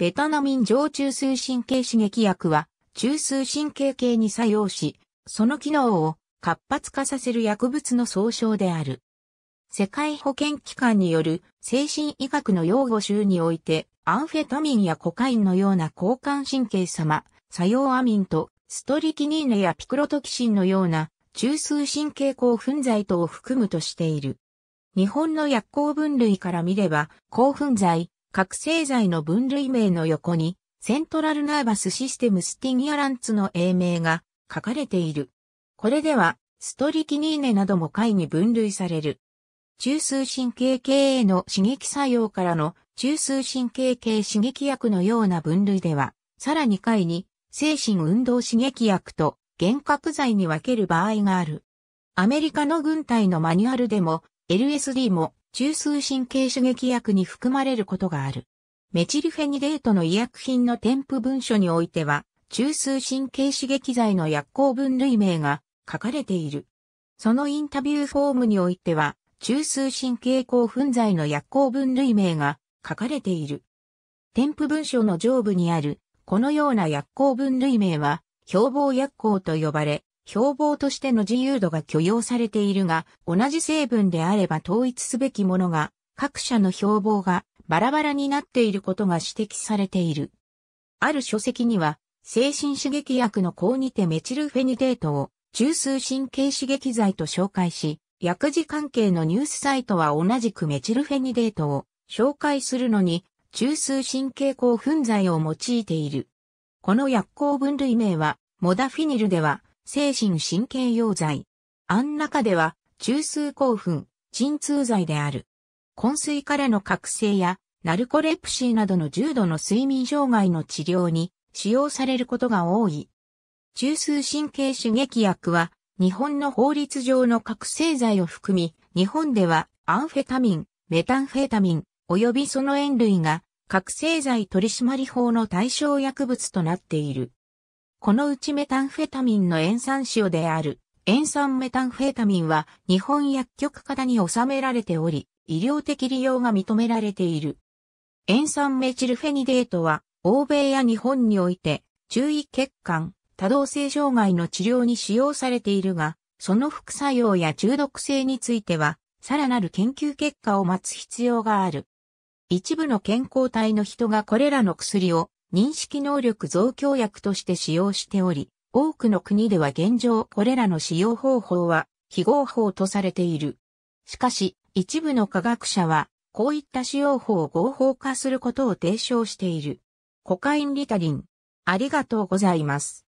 ベタナミン上中枢神経刺激薬は、中枢神経系に作用し、その機能を活発化させる薬物の総称である。世界保健機関による精神医学の用語集において、アンフェタミンやコカインのような交換神経様、作用アミンとストリキニーネやピクロトキシンのような中枢神経興奮剤等を含むとしている。日本の薬効分類から見れば、興奮剤、覚醒剤の分類名の横に、セントラルナーバスシステムスティニアランツの英名が書かれている。これでは、ストリキニーネなども回に分類される。中枢神経系への刺激作用からの中枢神経系刺激薬のような分類では、さらに回に精神運動刺激薬と幻覚剤に分ける場合がある。アメリカの軍隊のマニュアルでも LSD も中枢神経刺激薬に含まれることがある。メチルフェニデートの医薬品の添付文書においては、中枢神経刺激剤の薬効分類名が書かれている。そのインタビューフォームにおいては、中枢神経興奮剤の薬効分類名が書かれている。添付文書の上部にある、このような薬効分類名は、標榜薬効と呼ばれ、標榜としての自由度が許容されているが、同じ成分であれば統一すべきものが、各社の標榜がバラバラになっていることが指摘されている。ある書籍には、精神刺激薬の項にてメチルフェニデートを中枢神経刺激剤と紹介し、薬事関係のニュースサイトは同じくメチルフェニデートを紹介するのに、中枢神経興奮剤を用いている。この薬効分類名は、モダフィニルでは、精神神経用剤。ん中では、中枢興奮、鎮痛剤である。昏睡からの覚醒や、ナルコレプシーなどの重度の睡眠障害の治療に使用されることが多い。中枢神経刺激薬は、日本の法律上の覚醒剤を含み、日本ではアンフェタミン、メタンフェタミン、及びその塩類が覚醒剤取締法の対象薬物となっている。このうちメタンフェタミンの塩酸塩である、塩酸メタンフェタミンは日本薬局型に収められており、医療的利用が認められている。塩酸メチルフェニデートは、欧米や日本において、注意欠陥、多動性障害の治療に使用されているが、その副作用や中毒性については、さらなる研究結果を待つ必要がある。一部の健康体の人がこれらの薬を認識能力増強薬として使用しており、多くの国では現状これらの使用方法は非合法とされている。しかし、一部の科学者は、こういった使用法を合法化することを提唱している。コカインリタリン。ありがとうございます。